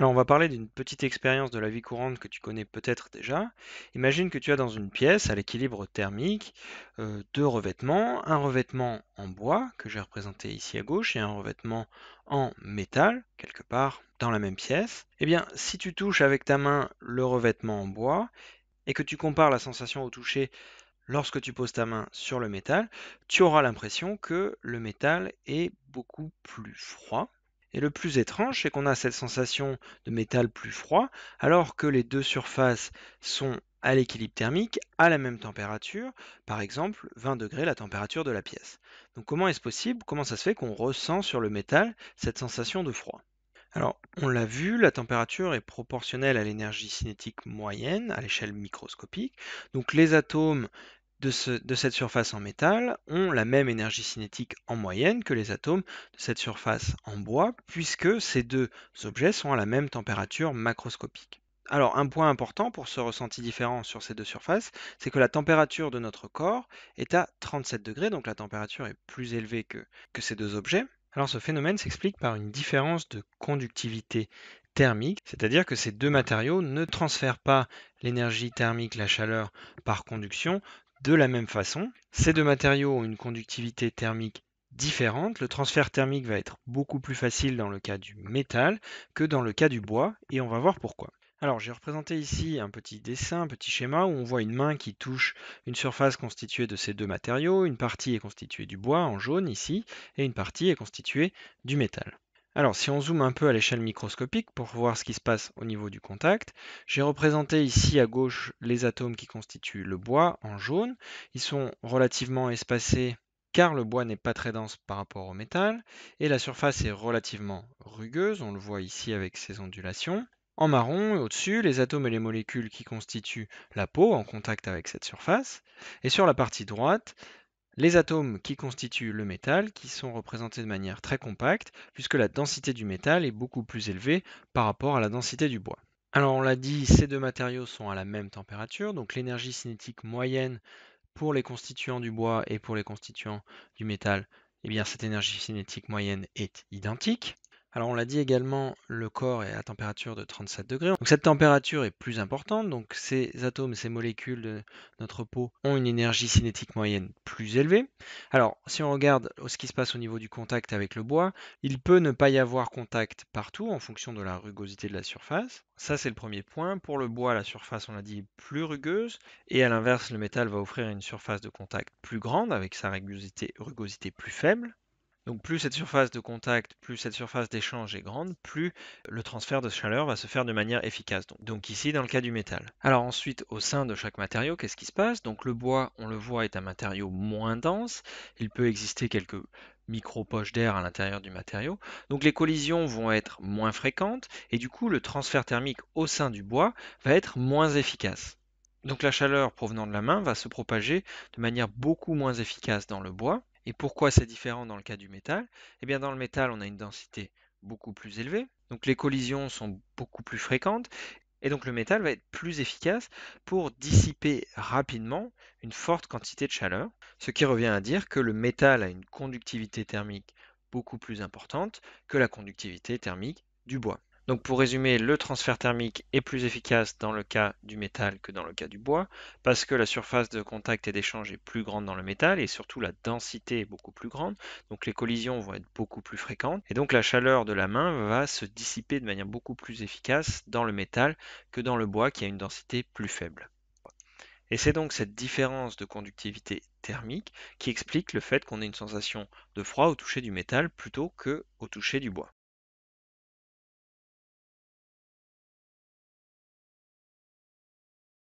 Alors, on va parler d'une petite expérience de la vie courante que tu connais peut-être déjà. Imagine que tu as dans une pièce, à l'équilibre thermique, euh, deux revêtements, un revêtement en bois, que j'ai représenté ici à gauche, et un revêtement en métal, quelque part dans la même pièce. Eh bien, si tu touches avec ta main le revêtement en bois, et que tu compares la sensation au toucher lorsque tu poses ta main sur le métal, tu auras l'impression que le métal est beaucoup plus froid, et le plus étrange, c'est qu'on a cette sensation de métal plus froid, alors que les deux surfaces sont à l'équilibre thermique, à la même température, par exemple 20 degrés la température de la pièce. Donc comment est-ce possible Comment ça se fait qu'on ressent sur le métal cette sensation de froid alors, on l'a vu, la température est proportionnelle à l'énergie cinétique moyenne à l'échelle microscopique. Donc, les atomes de, cette surface en métal ont la même énergie cinétique en moyenne que les atomes de cette surface en bois, puisque ces deux objets sont à la même température macroscopique. Alors un point important pour ce ressenti différent sur ces deux surfaces, c'est que la température de notre corps est à 37 degrés, donc la température est plus élevée que, que ces deux objets. Alors ce phénomène s'explique par une différence de conductivité thermique, c'est-à-dire que ces deux matériaux ne transfèrent pas l'énergie thermique, la chaleur, par conduction, de la même façon, ces deux matériaux ont une conductivité thermique différente. Le transfert thermique va être beaucoup plus facile dans le cas du métal que dans le cas du bois, et on va voir pourquoi. Alors j'ai représenté ici un petit dessin, un petit schéma où on voit une main qui touche une surface constituée de ces deux matériaux. Une partie est constituée du bois en jaune ici et une partie est constituée du métal. Alors, si on zoome un peu à l'échelle microscopique pour voir ce qui se passe au niveau du contact, j'ai représenté ici à gauche les atomes qui constituent le bois en jaune. Ils sont relativement espacés car le bois n'est pas très dense par rapport au métal, et la surface est relativement rugueuse, on le voit ici avec ses ondulations. En marron, au-dessus, les atomes et les molécules qui constituent la peau en contact avec cette surface. Et sur la partie droite, les atomes qui constituent le métal, qui sont représentés de manière très compacte, puisque la densité du métal est beaucoup plus élevée par rapport à la densité du bois. Alors on l'a dit, ces deux matériaux sont à la même température, donc l'énergie cinétique moyenne pour les constituants du bois et pour les constituants du métal, eh bien cette énergie cinétique moyenne est identique. Alors on l'a dit également, le corps est à température de 37 degrés. Donc cette température est plus importante, donc ces atomes, ces molécules de notre peau ont une énergie cinétique moyenne plus élevée. Alors si on regarde ce qui se passe au niveau du contact avec le bois, il peut ne pas y avoir contact partout en fonction de la rugosité de la surface. Ça c'est le premier point. Pour le bois, la surface, on l'a dit, plus rugueuse, et à l'inverse, le métal va offrir une surface de contact plus grande avec sa rugosité, rugosité plus faible. Donc plus cette surface de contact, plus cette surface d'échange est grande, plus le transfert de chaleur va se faire de manière efficace. Donc, ici dans le cas du métal. Alors ensuite, au sein de chaque matériau, qu'est-ce qui se passe Donc le bois, on le voit, est un matériau moins dense. Il peut exister quelques micro-poches d'air à l'intérieur du matériau. Donc les collisions vont être moins fréquentes et du coup le transfert thermique au sein du bois va être moins efficace. Donc la chaleur provenant de la main va se propager de manière beaucoup moins efficace dans le bois et pourquoi c'est différent dans le cas du métal Eh bien dans le métal, on a une densité beaucoup plus élevée, donc les collisions sont beaucoup plus fréquentes, et donc le métal va être plus efficace pour dissiper rapidement une forte quantité de chaleur, ce qui revient à dire que le métal a une conductivité thermique beaucoup plus importante que la conductivité thermique du bois. Donc pour résumer, le transfert thermique est plus efficace dans le cas du métal que dans le cas du bois, parce que la surface de contact et d'échange est plus grande dans le métal, et surtout la densité est beaucoup plus grande, donc les collisions vont être beaucoup plus fréquentes, et donc la chaleur de la main va se dissiper de manière beaucoup plus efficace dans le métal que dans le bois qui a une densité plus faible. Et c'est donc cette différence de conductivité thermique qui explique le fait qu'on ait une sensation de froid au toucher du métal plutôt que au toucher du bois.